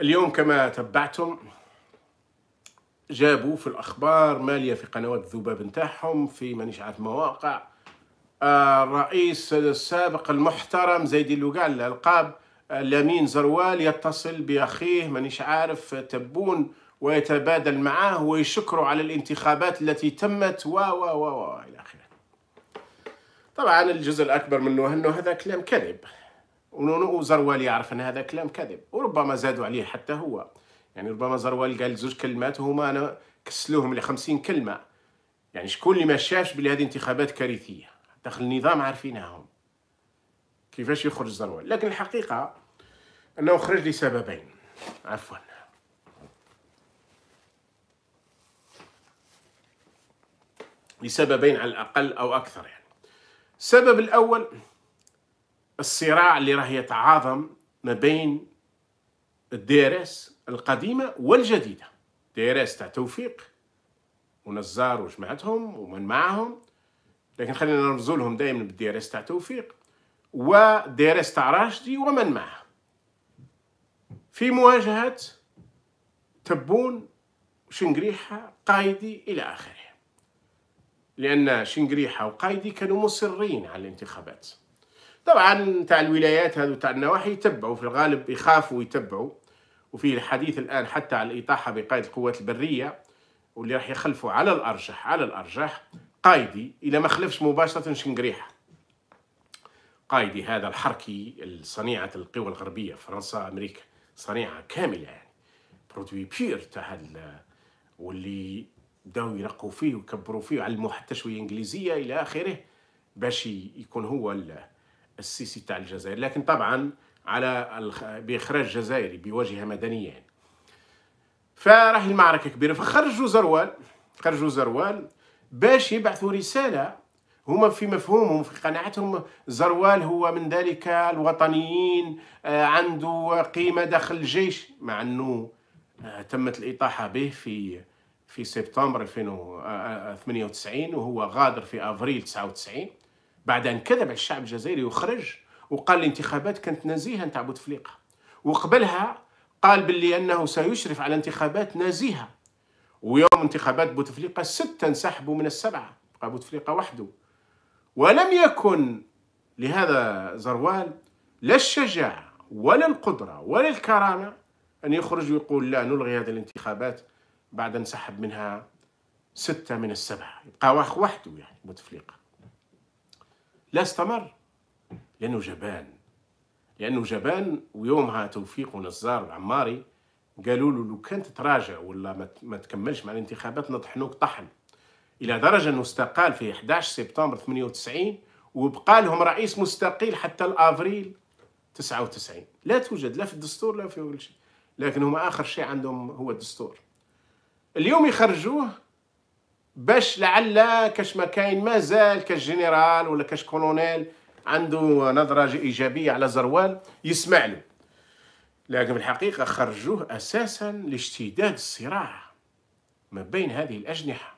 اليوم كما تبعتم جابوا في الأخبار مالية في قنوات الذباب نتاعهم في مانيش عارف مواقع آه، الرئيس السابق المحترم زيد اللوغال الالقاب آه، لامين زروال يتصل بأخيه مانيش عارف تبون ويتبادل معاه ويشكروا على الانتخابات التي تمت و و و و إلى آخره طبعا الجزء الأكبر منه أنه هذا كلام كذب وزروال يعرف ان هذا كلام كذب وربما زادوا عليه حتى هو يعني ربما زروال قال زوج كلمات وهما انا كسلوهم ل 50 كلمه يعني شكون اللي ما شافش بلي هذه انتخابات كارثيه داخل النظام عارفينهم كيفاش يخرج زروال لكن الحقيقه انه خرج لسببين عفوا لسببين على الاقل او اكثر يعني السبب الاول الصراع اللي راه يتعاظم ما بين الدارس القديمة والجديدة دارس تاع توفيق ونزار وجماعتهم ومن معهم لكن خلينا نرمزوا لهم دائما بالدارس تاع توفيق ودارس تاع راشدي ومن معه في مواجهة تبون شنقريحة قايدي إلى آخره لأن شنقريحة وقايدي كانوا مصرين على الانتخابات طبعا تاع الولايات هذو تاع النواحي يتبعوا في الغالب يخافوا ويتبعوا وفي الحديث الان حتى على الاطاحه بقائد القوات البريه واللي راح يخلفوا على الارجح على الارجح قايدي الى ما خلفش مباشره شنقريحه قايدي هذا الحركي صنيعه القوى الغربيه فرنسا امريكا صنيعه كامله يعني برودوي بير تاع واللي بداو يرقوا فيه ويكبروا فيه وعلموا حتى شويه انجليزيه الى اخره باش يكون هو السيسي تاع الجزائر لكن طبعا على باخراج جزائري بواجهه مدنيه يعني. فراهي المعركه كبيره فخرجوا زروال خرجوا زروال باش يبعثوا رساله هما في مفهومهم في قناعتهم زروال هو من ذلك الوطنيين آه، عنده قيمه داخل الجيش مع انه آه، تمت الاطاحه به في في سبتمبر 1998 آه، وهو غادر في افريل 99 بعد أن كذب على الشعب الجزائري وخرج وقال الانتخابات كانت نزيهة نتاع بوتفليقة وقبلها قال باللي أنه سيشرف على انتخابات نزيهة ويوم انتخابات بوتفليقة ستة انسحبوا من السبعة بقى بوتفليقة وحده ولم يكن لهذا زروال لا الشجاعة ولا القدرة ولا الكرامة أن يخرج ويقول لا نلغي هذه الانتخابات بعد انسحب منها ستة من السبعة يبقى وحده يعني بوتفليقة لا استمر لأنه جبان لأنه جبان ويومها توفيق ونزار العماري قالوا له لو كانت تتراجع ولا ما تكملش مع الانتخابات نطحنوك طحن إلى درجة أنه استقال في 11 سبتمبر 98 وبقى لهم رئيس مستقيل حتى الأفريل 99 لا توجد لا في الدستور لا في كل شيء لكن هما آخر شيء عندهم هو الدستور اليوم يخرجوه باش لعل كاش ما كاين مازال كاش جنرال ولا كاش كولونيل عنده نظرة إيجابية على زروال يسمع له لكن في الحقيقة خرجوه أساسا لاشتداد الصراع ما بين هذه الأجنحة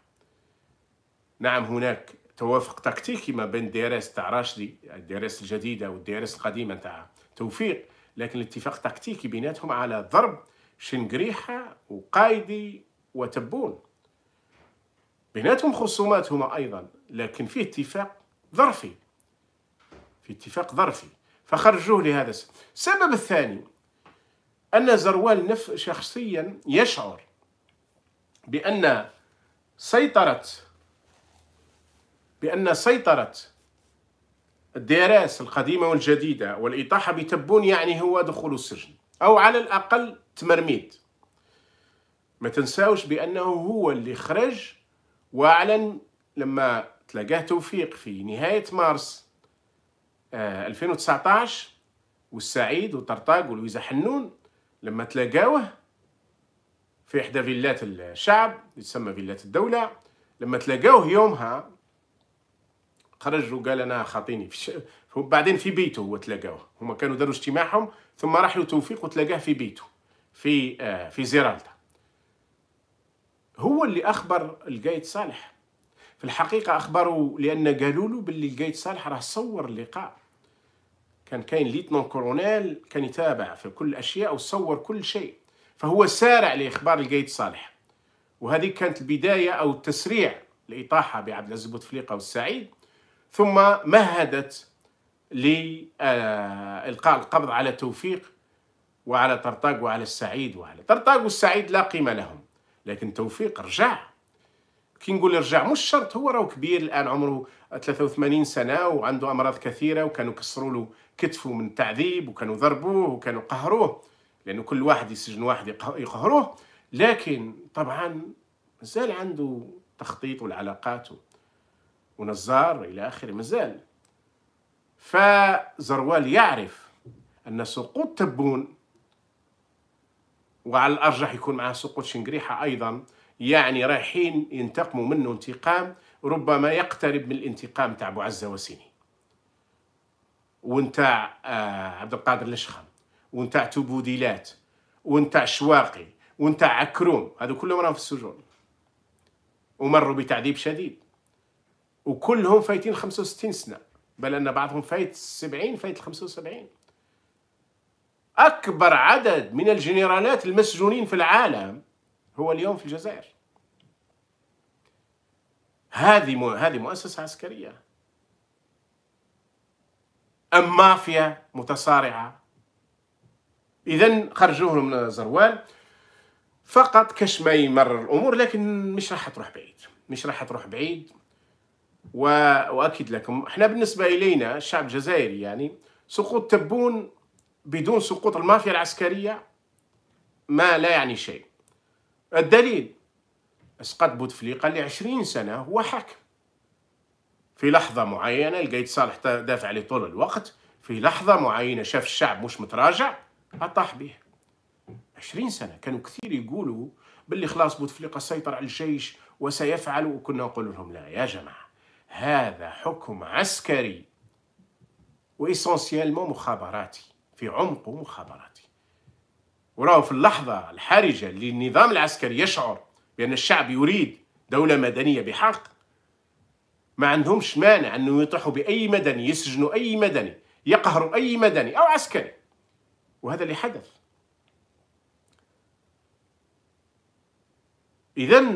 نعم هناك توافق تكتيكي ما بين ديريس تاع راشدي الديريس الجديدة والديريس القديمة تاع توفيق لكن الاتفاق تكتيكي بيناتهم على ضرب شنقريحة وقايدي وتبون بيناتهم خصومات هما ايضا لكن فيه اتفاق ظرفي في اتفاق ظرفي فخرجوه لهذا السبب السبب الثاني ان زروال نف شخصيا يشعر بان سيطره بان سيطره الدراس القديمه والجديده والاطاحه بتبون يعني هو دخول السجن او على الاقل تمرميد ما تنساوش بانه هو اللي خرج واعلن لما تلاقاه توفيق في نهايه مارس 2019 آه، والسعيد وطرطاق ولويزا حنون لما تلاقاوه في إحدى فيلات الشعب تسمى فيلات الدولة لما تلاقاوه يومها خرج وقال أنا خاطيني في بعدين في بيته هو تلاقاوه هما كانوا داروا اجتماعهم ثم راحوا توفيق وتلاقاه في بيته في آه في زيرالتا هو اللي اخبر القايد صالح في الحقيقه اخبروا لان قالوا له باللي القايد صالح راه صور اللقاء كان كاين ليتنون كورونيل كان يتابع في كل الاشياء وصور كل شيء فهو سارع لاخبار القايد صالح وهذه كانت البدايه او التسريع لاطاحه بعبد العزيز بوتفليقه والسعيد ثم مهدت لإلقاء آه، القبض على توفيق وعلى طرطاق وعلى السعيد وعلى طرطاق والسعيد لا قيمة لهم لكن توفيق رجع كي نقول رجع مش شرط هو راهو كبير الان عمره 83 سنه وعنده امراض كثيره وكانوا كسروا له كتفه من التعذيب وكانوا ضربوه وكانوا قهروه لانه كل واحد يسجن واحد يقهروه لكن طبعا مازال عنده تخطيط والعلاقات ونزار الى اخره مازال فزروال يعرف ان سقوط تبون وعلى الارجح يكون معاه سقوط شنقريحه ايضا يعني رايحين ينتقموا منه انتقام ربما يقترب من الانتقام تاع عزه وسيني ونتاع آه، عبد القادر الشخم ونتاع تبوديلات ونتاع شواقي ونتاع عكروم هذو كلهم راهم في السجون ومروا بتعذيب شديد وكلهم فايتين 65 سنه بل ان بعضهم فايت 70 فايت 75 أكبر عدد من الجنرالات المسجونين في العالم هو اليوم في الجزائر هذه هذه مؤسسة عسكرية أم مافيا متصارعة إذا خرجوهم من زروال فقط كش ما يمرر الأمور لكن مش راح تروح بعيد مش راح تروح بعيد وأؤكد لكم احنا بالنسبة إلينا الشعب الجزائري يعني سقوط تبون بدون سقوط المافيا العسكرية ما لا يعني شيء الدليل اسقط بوتفليقة لعشرين سنة هو حاكم في لحظة معينة لقيت صالح دافع عليه طول الوقت في لحظة معينة شاف الشعب مش متراجع أطاح به عشرين سنة كانوا كثير يقولوا باللي خلاص بوتفليقة سيطر على الجيش وسيفعل وكنا نقول لهم لا يا جماعة هذا حكم عسكري وإسونسيالمون مخابراتي في عمق مخابراتي وراه في اللحظة الحرجة اللي النظام العسكري يشعر بأن الشعب يريد دولة مدنية بحق ما عندهمش مانع أنه يطيحوا بأي مدني يسجنوا أي مدني يقهروا أي مدني أو عسكري وهذا اللي حدث إذا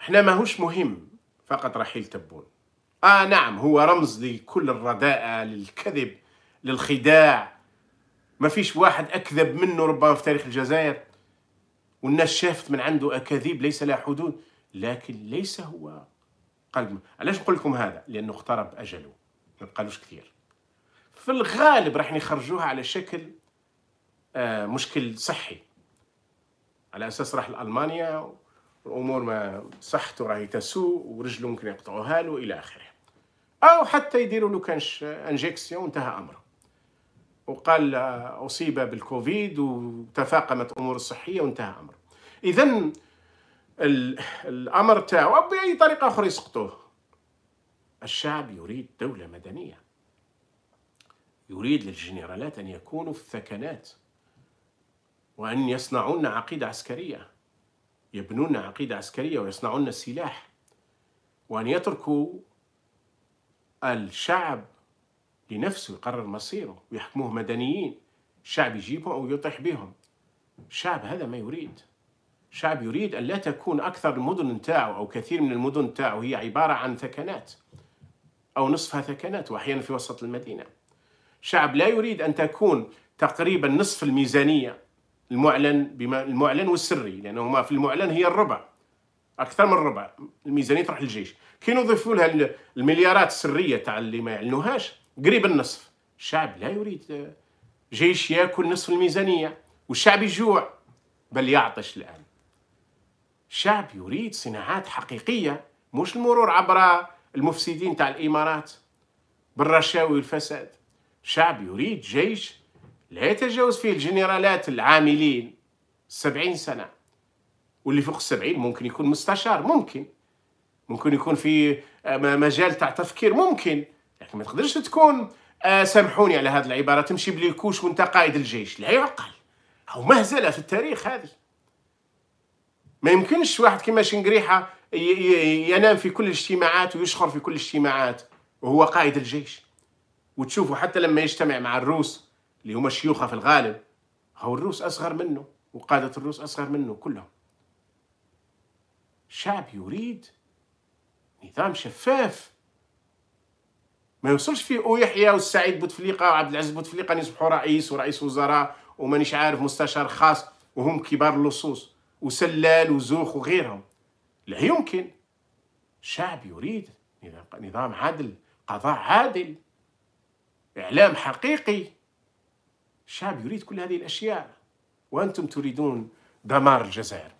احنا ماهوش مهم فقط رحيل تبون آه نعم هو رمز لكل الرداءة للكذب للخداع ما فيش واحد أكذب منه ربما في تاريخ الجزائر والناس شافت من عنده أكاذيب ليس لها حدود لكن ليس هو قلب علاش نقول لكم هذا لأنه اقترب أجله ما بقالوش كثير في الغالب راح يخرجوها على شكل آه، مشكل صحي على أساس راح لألمانيا والأمور ما صحته راهي تسوء ورجله ممكن يقطعوها له إلى آخره أو حتى يديروا له كانش انجكسيون آه، وانتهى أمره وقال أصيب بالكوفيد وتفاقمت أمور الصحية وانتهى أمر إذا الأمر تاعه بأي طريقة أخرى يسقطوه الشعب يريد دولة مدنية يريد للجنرالات أن يكونوا في الثكنات وأن يصنعون عقيدة عسكرية يبنون عقيدة عسكرية ويصنعون السلاح وأن يتركوا الشعب لنفسه يقرر مصيره ويحكموه مدنيين الشعب يجيبهم أو يطيح بهم الشعب هذا ما يريد الشعب يريد أن لا تكون أكثر المدن نتاعه أو كثير من المدن نتاعه هي عبارة عن ثكنات أو نصفها ثكنات وأحيانا في وسط المدينة الشعب لا يريد أن تكون تقريبا نصف الميزانية المعلن بما المعلن والسري لأنهما في المعلن هي الربع أكثر من الربع الميزانية تروح للجيش كي نضيفوا لها المليارات السرية تاع اللي ما يعلنوهاش قريب النصف الشعب لا يريد جيش ياكل نصف الميزانية والشعب يجوع بل يعطش الآن الشعب يريد صناعات حقيقية مش المرور عبر المفسدين تاع الإمارات بالرشاوي والفساد الشعب يريد جيش لا يتجاوز فيه الجنرالات العاملين سبعين سنة واللي فوق السبعين ممكن يكون مستشار ممكن ممكن يكون في آه، مجال تاع تفكير ممكن لكن ما تقدرش تكون آه سامحوني على هذه العباره تمشي بالكوش وانت قائد الجيش لا يعقل او مهزله في التاريخ هذه ما يمكنش واحد كيما شنقريحه ينام في كل الاجتماعات ويشخر في كل الاجتماعات وهو قائد الجيش وتشوفوا حتى لما يجتمع مع الروس اللي هما شيوخه في الغالب هو الروس اصغر منه وقاده الروس اصغر منه كلهم شعب يريد نظام شفاف ما يوصلش فيه او يحيى والسعيد بوتفليقه وعبد العزيز بوتفليقه يصبحوا رئيس ورئيس وزراء ومانيش عارف مستشار خاص وهم كبار اللصوص وسلال وزوخ وغيرهم لا يمكن شعب يريد نظام عدل قضاء عادل إعلام حقيقي الشعب يريد كل هذه الأشياء وأنتم تريدون دمار الجزائر